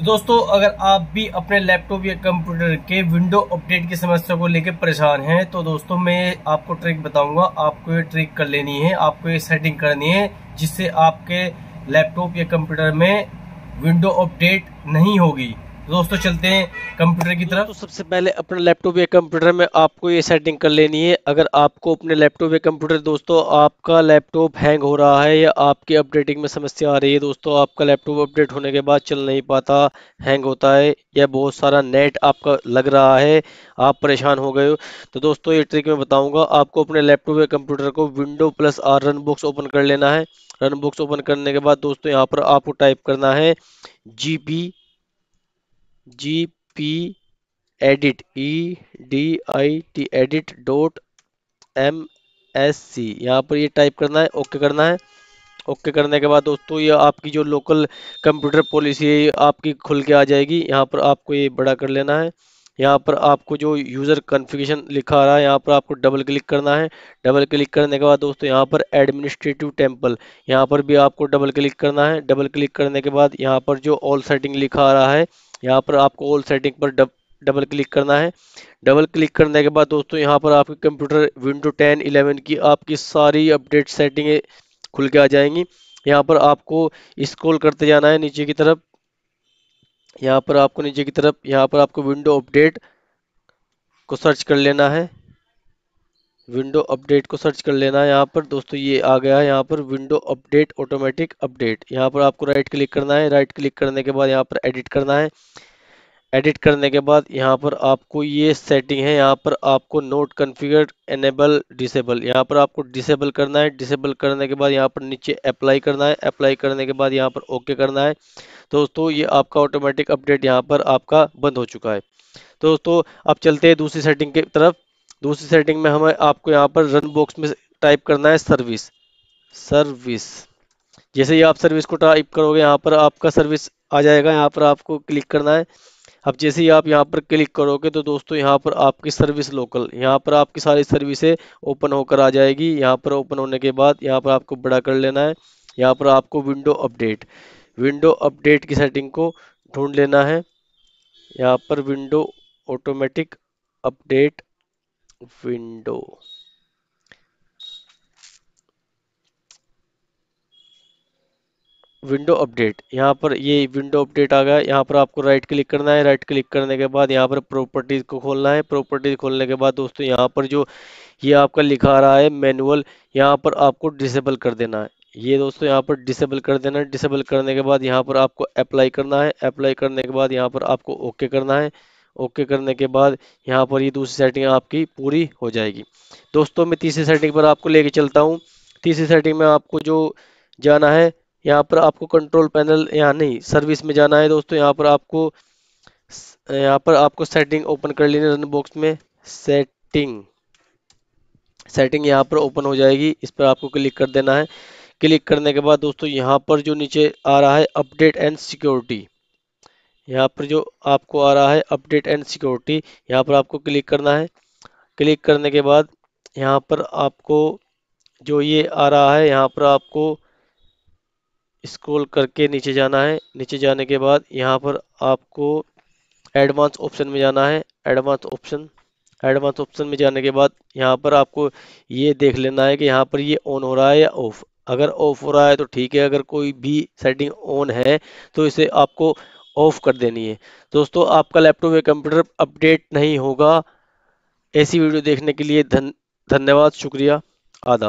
तो दोस्तों अगर आप भी अपने लैपटॉप या कंप्यूटर के विंडो अपडेट की समस्या को लेकर परेशान हैं तो दोस्तों मैं आपको ट्रिक बताऊंगा आपको ये ट्रिक कर लेनी है आपको ये सेटिंग करनी है जिससे आपके लैपटॉप या कंप्यूटर में विंडो अपडेट नहीं होगी दोस्तों चलते हैं कंप्यूटर की तरफ तो सबसे पहले अपने लैपटॉप या कंप्यूटर में आपको ये सेटिंग कर लेनी है अगर आपको अपने लैपटॉप या कंप्यूटर दोस्तों आपका लैपटॉप हैंग हो रहा है या आपकी अपडेटिंग में समस्या आ रही है दोस्तों आपका लैपटॉप अपडेट होने के बाद चल नहीं पाता हैंग होता है या बहुत सारा नेट आपका लग रहा है आप परेशान हो गए हो तो दोस्तों ये ट्रिक मैं बताऊँगा आपको अपने लैपटॉप या कंप्यूटर को window plus R run box open कर लेना है रन बुक्स ओपन करने के बाद दोस्तों यहाँ पर आपको टाइप करना है G P G P edit E D I T edit dot M S C यहाँ पर ये टाइप करना है ओके करना है ओके करने के बाद दोस्तों ये आपकी जो लोकल कंप्यूटर पॉलिसी है आपकी खुल के आ जाएगी यहाँ पर आपको ये बड़ा कर लेना है यहाँ पर आपको जो यूज़र कन्फिगेशन लिखा आ रहा है यहाँ पर आपको डबल क्लिक करना है डबल क्लिक करने के बाद दोस्तों यहाँ पर एडमिनिस्ट्रेटिव टेम्पल यहाँ पर भी आपको डबल क्लिक करना है डबल क्लिक करने के बाद यहाँ पर जो ऑल सेटिंग लिखा आ रहा है यहाँ पर आपको ऑल सेटिंग पर डब डबल क्लिक करना है डबल क्लिक करने के बाद दोस्तों यहाँ पर आपके कंप्यूटर विंडो 10, 11 की आपकी सारी अपडेट सेटिंगें खुल के आ जाएंगी यहाँ पर आपको स्क्रॉल करते जाना है नीचे की तरफ यहाँ पर आपको नीचे की तरफ यहाँ पर आपको विंडो अपडेट को सर्च कर लेना है विंडो अपडेट को सर्च कर लेना है यहाँ पर दोस्तों ये आ गया है यहाँ पर विंडो अपडेट ऑटोमेटिक अपडेट यहाँ पर आपको राइट क्लिक करना है राइट क्लिक करने के बाद यहाँ पर एडिट करना है एडिट करने के बाद यहाँ पर आपको ये सेटिंग है यहाँ पर आपको नोट कन्फिगर एनेबल डिसेबल यहाँ पर आपको डिसेबल करना है डिसेबल करने के बाद यहाँ पर नीचे अप्लाई करना है अप्लाई करने के बाद यहाँ पर ओके करना है दोस्तों ये आपका ऑटोमेटिक अपडेट यहाँ पर आपका बंद हो चुका है दोस्तों अब चलते हैं दूसरी सेटिंग की तरफ दूसरी सेटिंग में हमें आपको यहाँ पर रन बॉक्स में टाइप करना है सर्विस सर्विस जैसे ही आप सर्विस को टाइप करोगे यहाँ पर आपका सर्विस आ जाएगा यहाँ पर आपको क्लिक करना है अब जैसे ही आप यहाँ पर क्लिक करोगे तो दोस्तों यहाँ पर आपकी सर्विस लोकल यहाँ पर आपकी सारी सर्विसें ओपन होकर आ जाएगी यहाँ पर ओपन होने के बाद यहाँ पर आपको बड़ा कर लेना है यहाँ पर आपको विंडो अपडेट विंडो अपडेट की सेटिंग को ढूंढ लेना है यहाँ पर window automatic update window window update यहाँ पर ये विंडो अपडेट आ गया यहाँ पर आपको राइट क्लिक करना है राइट क्लिक करने के बाद यहाँ पर प्रॉपर्टीज को खोलना है प्रॉपर्टीज खोलने के बाद दोस्तों यहाँ पर जो ये आपका लिखा रहा है मैनुअल यहाँ पर आपको डिसेबल कर देना है ये दोस्तों यहाँ पर डिसेबल कर देना है डिसेबल करने के बाद यहाँ पर आपको अप्लाई करना है अप्लाई करने के बाद यहाँ पर आपको ओके करना है ओके करने के बाद यहाँ पर ये दूसरी सेटिंग आपकी पूरी हो जाएगी दोस्तों मैं तीसरी सेटिंग पर आपको लेके चलता हूँ तीसरी सेटिंग में आपको जो जाना है यहाँ पर आपको कंट्रोल पैनल यहाँ नहीं सर्विस में जाना है दोस्तों यहाँ पर आपको यहाँ पर आपको सेटिंग ओपन कर लेनी रन बॉक्स में सेटिंग सेटिंग यहाँ पर ओपन हो जाएगी इस पर आपको क्लिक कर देना है क्लिक करने के बाद दोस्तों यहाँ पर जो नीचे आ रहा है अपडेट एंड सिक्योरिटी यहाँ पर जो आपको आ रहा है अपडेट एंड सिक्योरिटी यहाँ पर आपको क्लिक करना है क्लिक करने के बाद यहाँ पर आपको जो ये आ रहा है यहाँ पर आपको स्क्रॉल करके नीचे जाना है नीचे जाने के बाद यहाँ पर आपको एडवांस ऑप्शन में जाना है एडवांस ऑप्शन एडवांस ऑप्शन में जाने के बाद यहाँ पर आपको ये देख लेना है कि यहाँ पर ये ऑन हो रहा है या ऑफ अगर ऑफ हो रहा है तो ठीक है अगर कोई भी सेटिंग ऑन है तो इसे आपको ऑफ कर देनी है दोस्तों आपका लैपटॉप या कंप्यूटर अपडेट नहीं होगा ऐसी वीडियो देखने के लिए धन धन्यवाद शुक्रिया आदाब